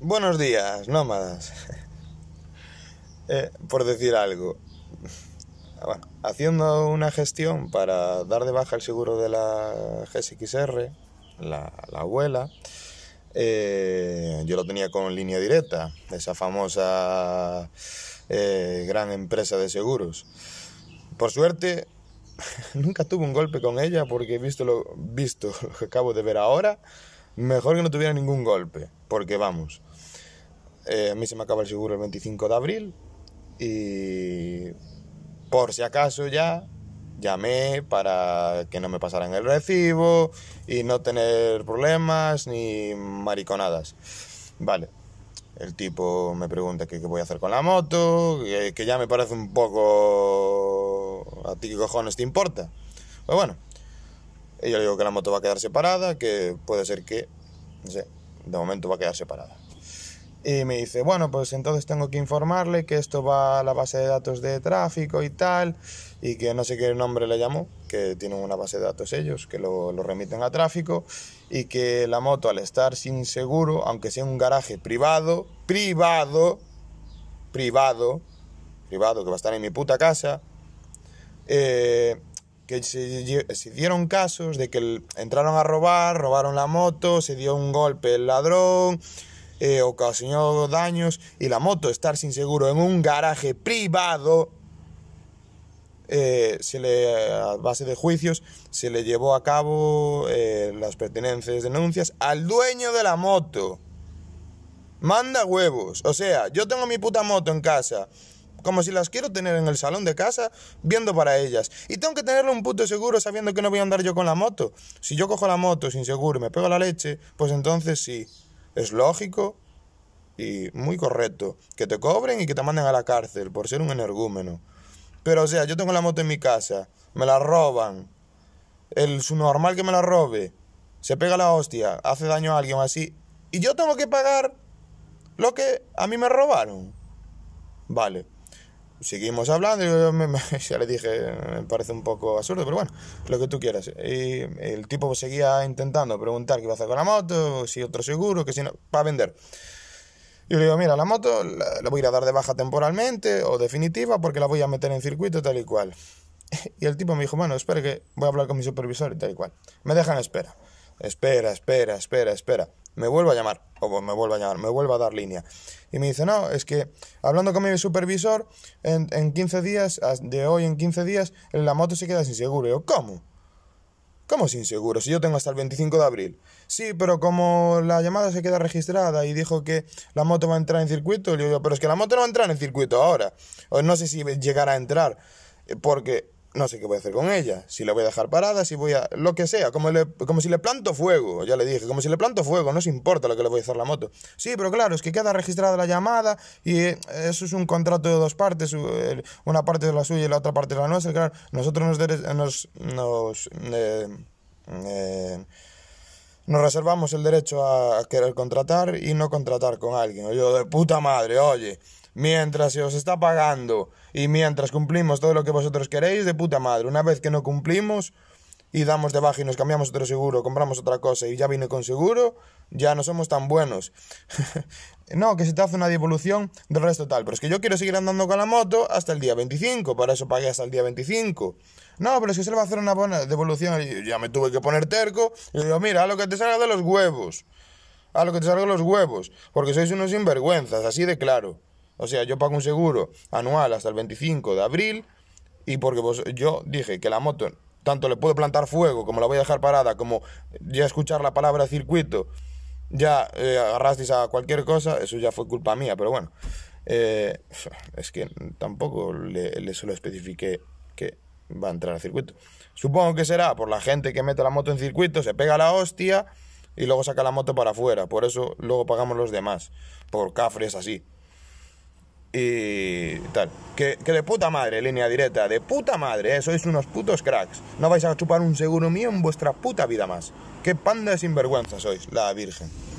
Buenos días, nómadas. Eh, por decir algo. Ah, haciendo una gestión para dar de baja el seguro de la GSXR, la, abuela, eh, yo lo tenía con línea directa, esa famosa eh, gran empresa de seguros. Por suerte, nunca tuve un golpe con ella porque visto lo, visto lo que acabo de ver ahora, mejor que no tuviera ningún golpe, porque vamos, eh, a mí se me acaba el seguro el 25 de abril y por si acaso ya llamé para que no me pasaran el recibo y no tener problemas ni mariconadas. Vale. El tipo me pregunta qué, qué voy a hacer con la moto, que, ya me parece un poco... ¿A ti qué cojones te importa? Pues bueno, yo le digo que la moto va a quedar separada, que puede ser que, no sé, de momento va a quedar separada y me dice, bueno, pues entonces tengo que informarle que esto va a la base de datos de tráfico y tal, y que no sé qué nombre le llamó, que tienen una base de datos ellos, que lo, remiten a tráfico, y que la moto al estar sin seguro, aunque sea un garaje privado, privado, privado, privado, que va a estar en mi puta casa, eh, que se, dieron casos de que entraron a robar, robaron la moto, se dio un golpe el ladrón, eh, ocasionó daños y la moto estar sin seguro en un garaje privado, eh, se le, a base de juicios se le llevó a cabo eh, las pertenencias denuncias al dueño de la moto. Manda huevos. O sea, yo tengo mi puta moto en casa como si las quiero tener en el salón de casa viendo para ellas. Y tengo que tenerle un puto seguro sabiendo que no voy a andar yo con la moto. Si yo cojo la moto sin seguro y me pego la leche, pues entonces sí. Es lógico y muy correcto que te cobren y que te manden a la cárcel por ser un energúmeno. Pero o sea, yo tengo la moto en mi casa, me la roban. El su normal que me la robe, se pega la hostia, hace daño a alguien así y yo tengo que pagar lo que a mí me robaron. Vale seguimos hablando y yo ya le dije, me parece un poco absurdo, pero bueno, lo que tú quieras. Y el tipo seguía intentando preguntar qué iba a hacer con la moto, si otro seguro, que si no, para vender. Yo le digo, mira, la moto la, voy a dar de baja temporalmente o definitiva porque la voy a meter en circuito tal y cual. Y el tipo me dijo, bueno, espera que voy a hablar con mi supervisor y tal y cual. Me dejan espera. Espera, espera, espera, espera me vuelvo a llamar, o pues me vuelvo a llamar, me vuelvo a dar línea. Y me dice, no, es que hablando con mi supervisor, en, en 15 días, de hoy en 15 días, la moto se queda sin seguro. yo, ¿cómo? ¿Cómo sin seguro? Si yo tengo hasta el 25 de abril. Sí, pero como la llamada se queda registrada y dijo que la moto va a entrar en circuito, le digo, pero es que la moto no va a entrar en circuito ahora. O no sé si llegará a entrar, eh, porque no sé qué voy a hacer con ella, si la voy a dejar parada, si voy a... lo que sea, como, le, como si le planto fuego, ya le dije, como si le planto fuego, no se importa lo que le voy a hacer la moto. Sí, pero claro, es que queda registrada la llamada y eh, eso es un contrato de dos partes, una parte de la suya y la otra parte es la nuestra, claro, nosotros nos... nos, eh, eh, nos reservamos el derecho a querer contratar y no contratar con alguien. Oye, de puta madre, oye, mientras se os está pagando y mientras cumplimos todo lo que vosotros queréis, de puta madre. Una vez que no cumplimos y damos de baja y nos cambiamos otro seguro, compramos otra cosa y ya viene con seguro, ya no somos tan buenos. no, que se te hace una devolución del resto tal. Pero es que yo quiero seguir andando con la moto hasta el día 25, para eso pagué hasta el día 25. No, pero es que se le va a hacer una buena devolución. ya me tuve que poner terco y digo, mira, a lo que te salga de los huevos. A lo que te salga de los huevos. Porque sois unos sinvergüenzas, así de claro. O sea, yo pago un seguro anual hasta el 25 de abril y porque yo dije que la moto tanto le puedo plantar fuego como la voy a dejar parada, como ya escuchar la palabra circuito, ya eh, agarrasteis a cualquier cosa, eso ya fue culpa mía, pero bueno. Eh, es que tampoco le, le solo especifiqué que va a entrar al circuito. Supongo que será por la gente que mete la moto en circuito, se pega la hostia y luego saca la moto para afuera. Por eso luego pagamos los demás. Por cafres así y tal. Que, de puta madre, línea directa, de puta madre, eh, sois unos putos cracks. No vais a chupar un seguro mío en vuestra puta vida más. Qué panda de sinvergüenza sois, la virgen.